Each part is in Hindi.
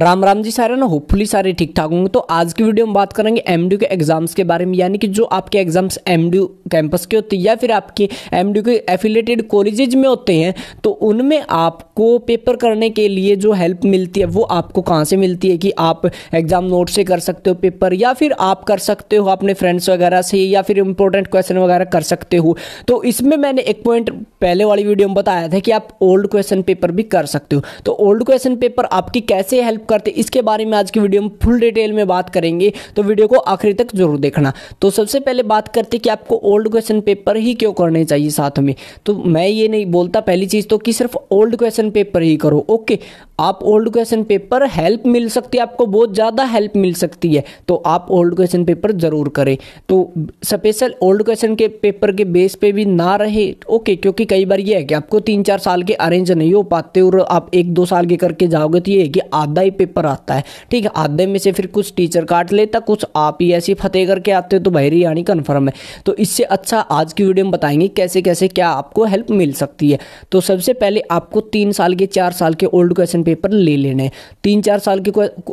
राम राम जी सारे ना होपफुली सारे ठीक ठाक होंगे तो आज की वीडियो में बात करेंगे एम के एग्जाम्स के बारे में यानी कि जो आपके एग्जाम्स एम कैंपस के होते हैं या फिर आपके एम के एफिलेटेड कॉलेजेज में होते हैं तो उनमें आपको पेपर करने के लिए जो हेल्प मिलती है वो आपको कहाँ से मिलती है कि आप एग्ज़ाम नोट से कर सकते हो पेपर या फिर आप कर सकते हो अपने फ्रेंड्स वगैरह से या फिर इंपॉर्टेंट क्वेश्चन वगैरह कर सकते हो तो इसमें मैंने एक पॉइंट पहले वाली वीडियो में बताया था कि आप ओल्ड क्वेश्चन पेपर भी कर सकते हो तो ओल्ड क्वेश्चन पेपर आपकी कैसे हेल्प करते इसके बारे में आज की वीडियो में फुल डिटेल में बात करेंगे तो वीडियो को आखिर तक जरूर देखना तो सबसे पहले बात करते कि आपको ओल्ड क्वेश्चन पेपर ही क्यों करने चाहिए साथ में तो मैं ये नहीं बोलता पहली चीज़ तो कि सिर्फ ओल्ड क्वेश्चन पेपर ही करो ओके आप ओल्ड क्वेश्चन पेपर हेल्प मिल सकती है आपको बहुत ज़्यादा हेल्प मिल सकती है तो आप ओल्ड क्वेश्चन पेपर ज़रूर करें तो स्पेशल ओल्ड क्वेश्चन के पेपर के बेस पे भी ना रहे ओके क्योंकि कई बार ये है कि आपको तीन चार साल के अरेंज नहीं हो पाते और आप एक दो साल के करके जाओगे तो ये है कि आधा ही पेपर आता है ठीक है आधे में से फिर कुछ टीचर काट लेता कुछ आप ही ऐसी फतेह करके आते हो तो बहरी आनी कन्फर्म है तो इससे अच्छा आज की वीडियो में बताएंगे कैसे कैसे क्या आपको हेल्प मिल सकती है तो सबसे पहले आपको तीन साल के चार साल के ओल्ड क्वेश्चन पेपर ले लेने तीन चार साल के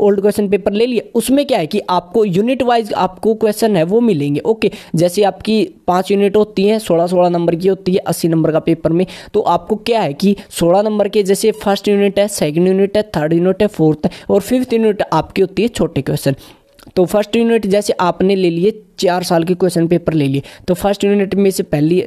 ओल्ड क्वेश्चन पेपर ले लिए उसमें क्या है कि आपको यूनिट वाइज आपको क्वेश्चन है वो मिलेंगे ओके जैसे आपकी पांच यूनिट होती है सोलह सोलह नंबर की होती है अस्सी नंबर का पेपर में तो आपको क्या है कि सोलह नंबर के जैसे फर्स्ट यूनिट है सेकंड यूनिट है थर्ड यूनिट है फोर्थ होता है और फिफ्थ यूनिट आपकी होती है छोटे क्वेश्चन तो फर्स्ट यूनिट जैसे आपने ले लिए चार साल के क्वेश्चन पेपर ले लिए तो फर्स्ट यूनिट में से पहली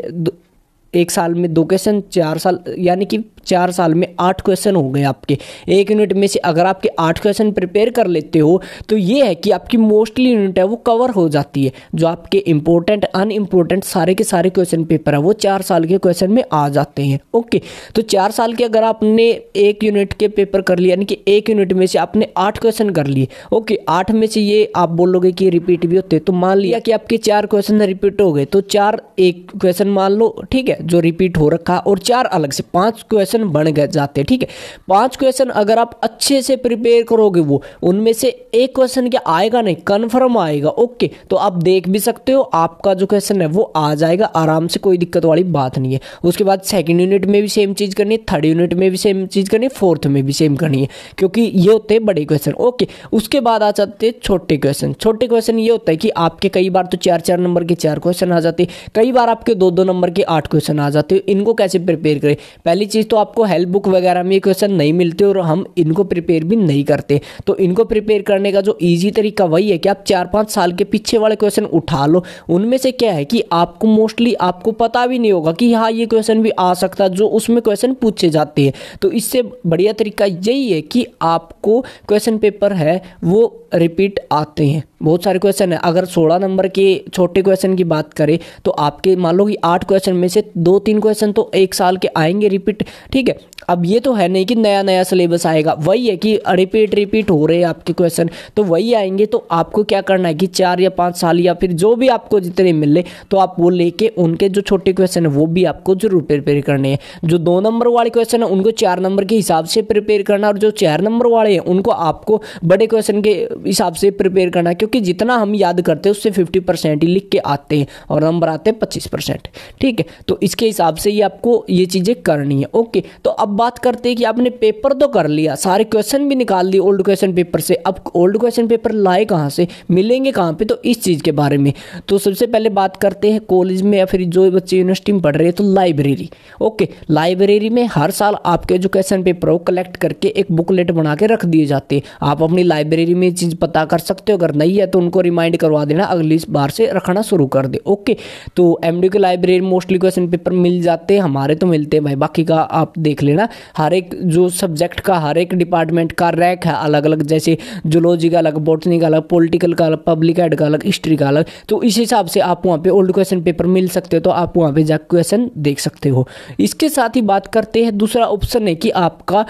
एक साल में दो क्वेश्चन चार साल यानी कि चार साल में आठ क्वेश्चन हो गए आपके एक यूनिट में से अगर आपके आठ क्वेश्चन प्रिपेयर कर लेते हो तो ये है कि आपकी मोस्टली यूनिट है वो कवर हो जाती है जो आपके इंपॉर्टेंट इम्पोर्टेंट सारे के सारे क्वेश्चन पेपर है वो चार साल के क्वेश्चन में आ जाते हैं ओके तो चार साल के अगर आपने एक यूनिट के पेपर कर लिए यानी कि एक यूनिट में से आपने आठ क्वेश्चन कर लिए ओके आठ में से ये आप बोलोगे कि रिपीट भी होते तो मान लिया कि आपके चार क्वेश्चन रिपीट हो गए तो चार एक क्वेश्चन मान लो ठीक है जो रिपीट हो रखा और चार अलग से पाँच क्वेश्चन क्वेश्चन बन गए जाते हैं ठीक है पांच क्वेश्चन अगर आप अच्छे से प्रिपेयर करोगे वो उनमें से एक क्वेश्चन क्या आएगा नहीं कन्फर्म आएगा ओके तो आप देख भी सकते हो आपका जो क्वेश्चन है वो आ जाएगा आराम से कोई दिक्कत वाली बात नहीं है उसके बाद सेकेंड यूनिट में भी सेम चीज़ करनी है थर्ड यूनिट में भी सेम चीज़ करनी है फोर्थ में भी सेम करनी है क्योंकि ये होते हैं बड़े क्वेश्चन ओके उसके बाद आ जाते हैं छोटे क्वेश्चन छोटे क्वेश्चन ये होता है कि आपके कई बार तो चार चार नंबर के चार क्वेश्चन आ जाते हैं कई बार आपके दो दो नंबर के आठ क्वेश्चन आ जाते हैं इनको कैसे प्रिपेयर करें पहली चीज़ तो आपको हेल्प बुक वगैरह में ये क्वेश्चन नहीं मिलते और हम इनको प्रिपेयर भी नहीं करते तो इनको प्रिपेयर करने का जो ईजी तरीका वही है कि आप चार पाँच साल के पीछे वाले क्वेश्चन उठा लो उनमें से क्या है कि आपको मोस्टली आपको पता भी नहीं होगा कि हाँ ये क्वेश्चन भी आ सकता है जो उसमें क्वेश्चन पूछे जाते हैं तो इससे बढ़िया तरीका यही है कि आपको क्वेश्चन पेपर है वो रिपीट आते हैं बहुत सारे क्वेश्चन है अगर सोलह नंबर के छोटे क्वेश्चन की बात करें तो आपके मान लो कि आठ क्वेश्चन में से दो तीन क्वेश्चन तो एक साल के आएंगे रिपीट ठीक है अब ये तो है नहीं कि नया नया सिलेबस आएगा वही है कि रिपीट रिपीट हो रहे हैं आपके क्वेश्चन तो वही आएंगे तो आपको क्या करना है कि चार या पाँच साल या फिर जो भी आपको जितने मिले तो आप वो लेके उनके जो छोटे क्वेश्चन है वो भी आपको जरूर प्रिपेयर करने हैं जो दो नंबर वाले क्वेश्चन है उनको चार नंबर के हिसाब से प्रिपेयर करना और जो चार नंबर वाले हैं उनको आपको बड़े क्वेश्चन के हिसाब से प्रिपेयर करना क्योंकि क्योंकि जितना हम याद करते हैं उससे फिफ्टी परसेंट ही लिख के आते हैं और नंबर आते हैं पच्चीस परसेंट ठीक है तो इसके हिसाब से ये आपको ये चीज़ें करनी है ओके तो अब बात करते हैं कि आपने पेपर तो कर लिया सारे क्वेश्चन भी निकाल लिए ओल्ड क्वेश्चन पेपर से अब ओल्ड क्वेश्चन पेपर लाए कहाँ से मिलेंगे कहाँ पर तो इस चीज़ के बारे में तो सबसे पहले बात करते हैं कॉलेज में या फिर जो बच्चे यूनिवर्सिटी में पढ़ रहे हैं तो लाइब्रेरी ओके लाइब्रेरी में हर साल आपके जो क्वेश्चन पेपर वो कलेक्ट करके एक बुकलेट बना के रख दिए जाते हैं आप अपनी लाइब्रेरी में चीज़ पता कर सकते हो अगर नहीं है तो उनको रिमाइंड करवा देना अगली बार से रखना शुरू कर दे ओके तो M K library mostly question paper मिल जाते हैं हमारे तो मिलते हैं भाई बाकी का आप देख लेना हर एक जो सब्जेक्ट का हर एक डिपार्टमेंट का रैक है अलग अलग जैसे जोलॉजी का अलग बॉटनी का अलग पोलिटिकल का अलग पब्लिक एड का अलग हिस्ट्री का अलग तो इस हिसाब से आप वहाँ पर ओल्ड क्वेश्चन पेपर मिल सकते हो तो आप वहाँ पर जाकर क्वेश्चन देख सकते हो इसके साथ ही बात करते हैं दूसरा ऑप्शन है कि आपका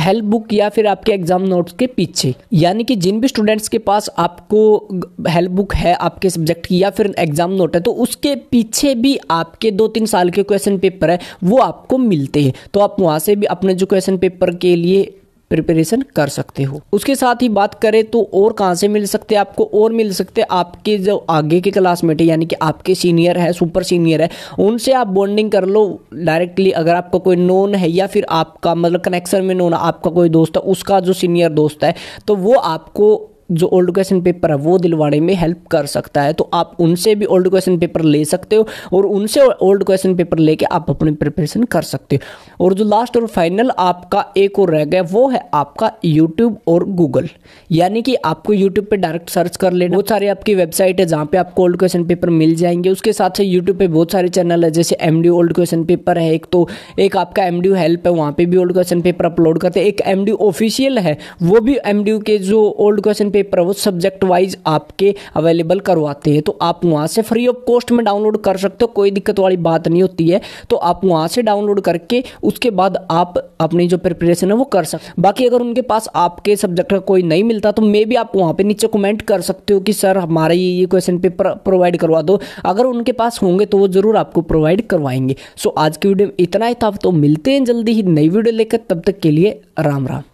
हेल्प बुक या फिर आपके एग्जाम नोट्स के पीछे यानी कि जिन भी स्टूडेंट्स के पास आपको हेल्प बुक है आपके सब्जेक्ट की या फिर एग्जाम नोट है तो उसके पीछे भी आपके दो तीन साल के क्वेश्चन पेपर है वो आपको मिलते हैं तो आप वहाँ से भी अपने जो क्वेश्चन पेपर के लिए प्रिपरेशन कर सकते हो उसके साथ ही बात करें तो और कहाँ से मिल सकते हैं आपको और मिल सकते हैं आपके जो आगे के क्लासमेट है यानी कि आपके सीनियर है सुपर सीनियर है उनसे आप बॉन्डिंग कर लो डायरेक्टली अगर आपका कोई नोन है या फिर आपका मतलब कनेक्शन में नोन आपका कोई दोस्त है उसका जो सीनियर दोस्त है तो वो आपको जो ओल्ड क्वेश्चन पेपर है वो दिलवाने में हेल्प कर सकता है तो आप उनसे भी ओल्ड क्वेश्चन पेपर ले सकते हो और उनसे ओल्ड क्वेश्चन पेपर लेके आप अपनी प्रिपरेशन कर सकते हो और जो लास्ट और फाइनल आपका एक और रह गया वो है आपका यूट्यूब और गूगल यानी कि आपको यूट्यूब पर डायरेक्ट सर्च कर लेना बहुत सारी आपकी वेबसाइट है जहाँ पर आपको ओल्ड क्वेश्चन पेपर मिल जाएंगे उसके साथ से यूट्यूब पर बहुत सारे चैनल है जैसे एम ओल्ड क्वेश्चन पेपर है एक तो एक आपका एम हेल्प है वहाँ पर भी ओल्ड क्वेश्चन पेपर अपलोड करते हैं एक एम ऑफिशियल है वो भी एम के जो ओल्ड क्वेश्चन पेपर पेपर वो सब्जेक्ट वाइज आपके अवेलेबल करवाते हैं तो आप वहाँ से फ्री ऑफ कॉस्ट में डाउनलोड कर सकते हो कोई दिक्कत वाली बात नहीं होती है तो आप वहाँ से डाउनलोड करके उसके बाद आप अपनी जो प्रिपरेशन है वो कर सकते बाकी अगर उनके पास आपके सब्जेक्ट का कोई नहीं मिलता तो मे भी आप वहाँ पर नीचे कमेंट कर सकते हो कि सर हमारा ये ये क्वेश्चन पेपर प्रोवाइड करवा दो अगर उनके पास होंगे तो वो ज़रूर आपको प्रोवाइड करवाएंगे सो आज की वीडियो में इतना ही था तो मिलते हैं जल्दी ही नई वीडियो लेकर तब तक के लिए राम राम